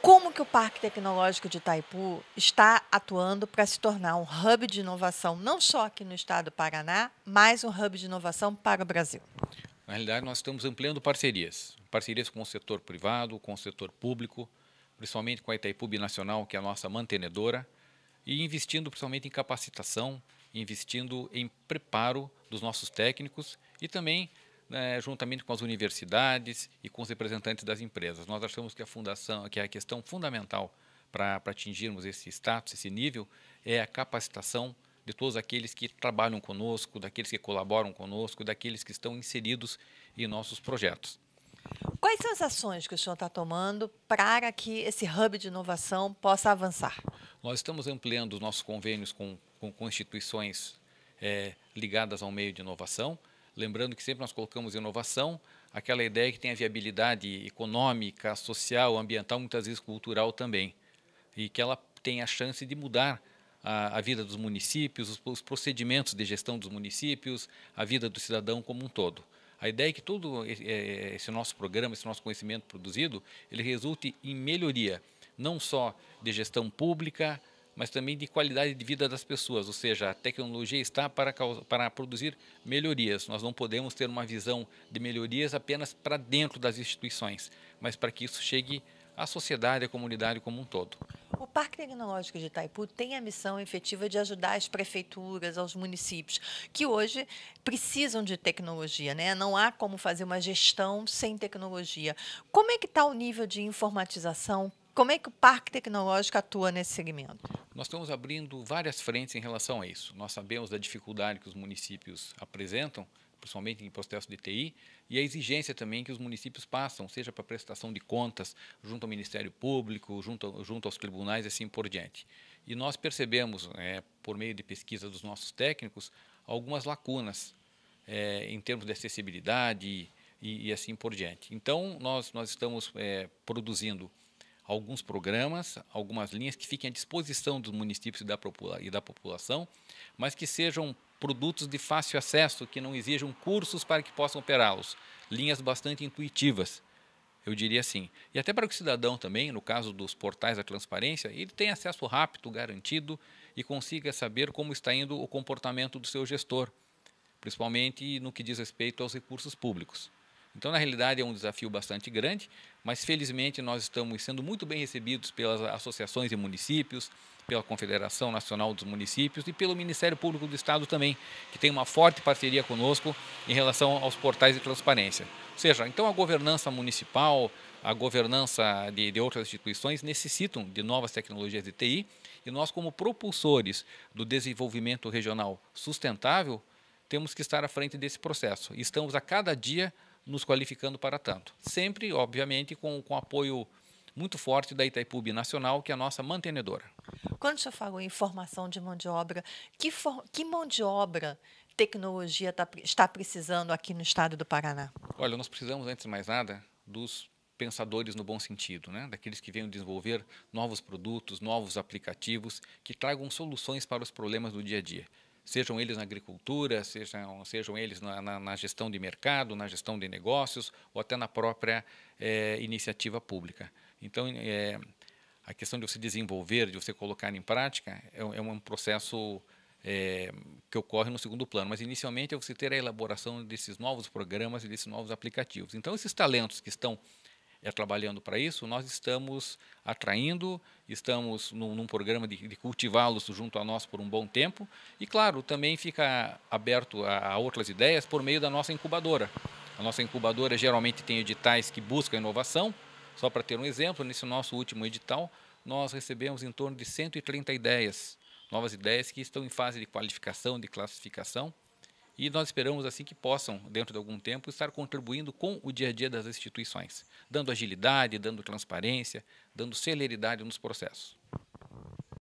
Como que o Parque Tecnológico de Itaipu está atuando para se tornar um hub de inovação, não só aqui no estado do Paraná, mas um hub de inovação para o Brasil? Na realidade, nós estamos ampliando parcerias. Parcerias com o setor privado, com o setor público, principalmente com a Itaipu Binacional, que é a nossa mantenedora, e investindo principalmente em capacitação, investindo em preparo dos nossos técnicos e também né, juntamente com as universidades e com os representantes das empresas. Nós achamos que a fundação, que a questão fundamental para atingirmos esse status, esse nível, é a capacitação de todos aqueles que trabalham conosco, daqueles que colaboram conosco, daqueles que estão inseridos em nossos projetos. Quais são as ações que o senhor está tomando para que esse hub de inovação possa avançar? Nós estamos ampliando os nossos convênios com, com, com instituições é, ligadas ao meio de inovação. Lembrando que sempre nós colocamos inovação, aquela ideia que tem a viabilidade econômica, social, ambiental, muitas vezes cultural também, e que ela tem a chance de mudar a, a vida dos municípios, os, os, procedimentos de gestão dos municípios, a vida do cidadão como um todo. A ideia é que todo esse nosso programa, esse nosso conhecimento produzido, ele resulte em melhoria, não só de gestão pública, mas também de qualidade de vida das pessoas, ou seja, a tecnologia está para, para produzir melhorias. Nós não podemos ter uma visão de melhorias apenas para dentro das instituições, mas para que isso chegue à sociedade, à comunidade como um todo. O Parque Tecnológico de Itaipu tem a missão efetiva de ajudar as prefeituras, aos municípios, que hoje precisam de tecnologia, né? Não há como fazer uma gestão sem tecnologia. Como é que está o nível de informatização? Como é que o Parque Tecnológico atua nesse segmento? Nós estamos abrindo várias frentes em relação a isso. Nós sabemos da dificuldade que os municípios apresentam, principalmente em processo de TI, e a exigência também que os municípios passam, seja para prestação de contas junto ao Ministério Público, junto, junto aos tribunais e assim por diante. E nós percebemos, é, por meio de pesquisa dos nossos técnicos, algumas lacunas é, em termos de acessibilidade e, e, assim por diante. Então, nós, nós estamos é, produzindo alguns programas, algumas linhas que fiquem à disposição dos municípios e da, e da população, mas que sejam produtos de fácil acesso, que não exijam cursos para que possam operá-los. Linhas bastante intuitivas, eu diria assim. E até para que o cidadão também, no caso dos portais da transparência, ele tenha acesso rápido, garantido e consiga saber como está indo o comportamento do seu gestor, principalmente no que diz respeito aos recursos públicos. Então, na realidade, é um desafio bastante grande, mas felizmente nós estamos sendo muito bem recebidos pelas associações e municípios, pela Confederação Nacional dos Municípios e pelo Ministério Público do Estado também, que tem uma forte parceria conosco em relação aos portais de transparência. Ou seja, então a governança municipal, a governança de, de outras instituições necessitam de novas tecnologias de TI e nós, como propulsores do desenvolvimento regional sustentável, temos que estar à frente desse processo. estamos a cada dia nos qualificando para tanto. Sempre, obviamente, com, com apoio muito forte da Itaipu Nacional, que é a nossa mantenedora. Quando o senhor falou em formação de mão de obra, que, for, que mão de obra tecnologia tá, está precisando aqui no estado do Paraná? Olha, nós precisamos, antes de mais nada, dos pensadores no bom sentido, né? daqueles que venham desenvolver novos produtos, novos aplicativos que tragam soluções para os problemas do dia a dia sejam eles na agricultura, sejam, sejam eles na, na, na gestão de mercado, na gestão de negócios ou até na própria é, iniciativa pública. Então, é, a questão de você desenvolver, de você colocar em prática, é, é um processo é, que ocorre no segundo plano, mas inicialmente é você ter a elaboração desses novos programas e desses novos aplicativos. Então, esses talentos que estão é, trabalhando para isso, nós estamos atraindo, estamos num, num programa de, de cultivá-los junto a nós por um bom tempo e, claro, também fica aberto a, a outras ideias por meio da nossa incubadora. A nossa incubadora geralmente tem editais que buscam inovação, só para ter um exemplo, nesse nosso último edital, nós recebemos em torno de 130 ideias, novas ideias que estão em fase de qualificação, de classificação, e nós esperamos assim que possam, dentro de algum tempo, estar contribuindo com o dia a dia das instituições, dando agilidade, dando transparência, dando celeridade nos processos.